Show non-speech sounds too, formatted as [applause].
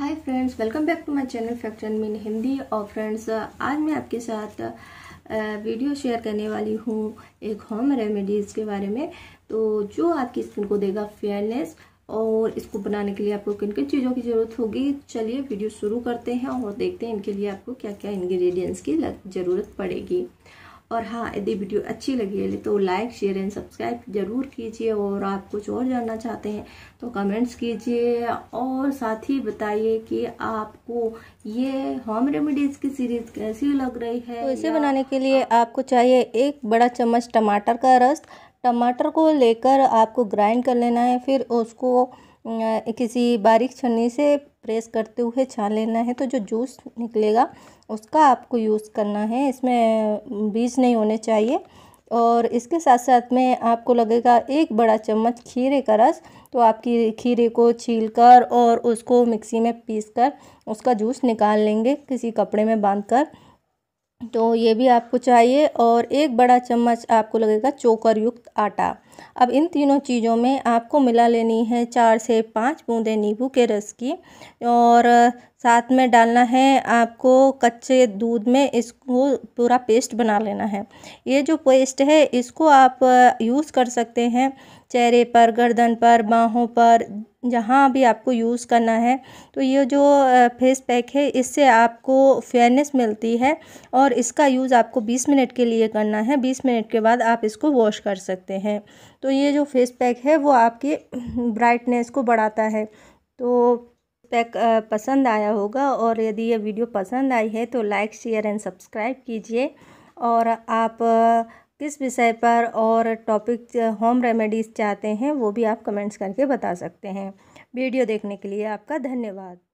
hi friends welcome back to my channel factor mean Hindi और friends आज मैं आपके साथ वीडियो शेयर करने वाली हूँ एक होम रेमेडीज़ के बारे में तो जो आपकी स्किन को देगा फेयरनेस और इसको बनाने के लिए आपको किन किन चीज़ों की ज़रूरत होगी चलिए वीडियो शुरू करते हैं और देखते हैं इनके लिए आपको क्या क्या इन्ग्रीडियंट्स की ज़रूरत पड़ेगी और हाँ यदि वीडियो अच्छी लगी है तो लाइक शेयर एंड सब्सक्राइब जरूर कीजिए और आप कुछ और जानना चाहते हैं तो कमेंट्स कीजिए और साथ ही बताइए कि आपको ये होम रेमेडीज़ की सीरीज कैसी लग रही है तो इसे बनाने के लिए आपको चाहिए एक बड़ा चम्मच टमाटर का रस टमाटर को लेकर आपको ग्राइंड कर लेना है फिर उसको किसी बारीक छन्नी से प्रेस करते हुए छान लेना है तो जो जूस निकलेगा उसका आपको यूज़ करना है इसमें बीज नहीं होने चाहिए और इसके साथ साथ में आपको लगेगा एक बड़ा चम्मच खीरे का रस तो आपकी खीरे को छील कर और उसको मिक्सी में पीस कर उसका जूस निकाल लेंगे किसी कपड़े में बांध कर तो ये भी आपको चाहिए और एक बड़ा चम्मच आपको लगेगा चोकर युक्त आटा अब इन तीनों चीज़ों में आपको मिला लेनी है चार से पाँच बूंदे नींबू के रस की और साथ में डालना है आपको कच्चे दूध में इसको पूरा पेस्ट बना लेना है ये जो पेस्ट है इसको आप यूज़ कर सकते हैं चेहरे पर गर्दन पर बाहों पर जहाँ भी आपको यूज़ करना है तो ये जो फेस पैक है इससे आपको फेयरनेस मिलती है और इसका यूज़ आपको 20 मिनट के लिए करना है 20 मिनट के बाद आप इसको वॉश कर सकते हैं तो ये जो फेस पैक है वो आपकी [clears throat] ब्राइटनेस को बढ़ाता है तो पैक पसंद आया होगा और यदि ये वीडियो पसंद आई है तो लाइक शेयर एंड सब्सक्राइब कीजिए और आप किस विषय पर और टॉपिक होम रेमेडीज़ चाहते हैं वो भी आप कमेंट्स करके बता सकते हैं वीडियो देखने के लिए आपका धन्यवाद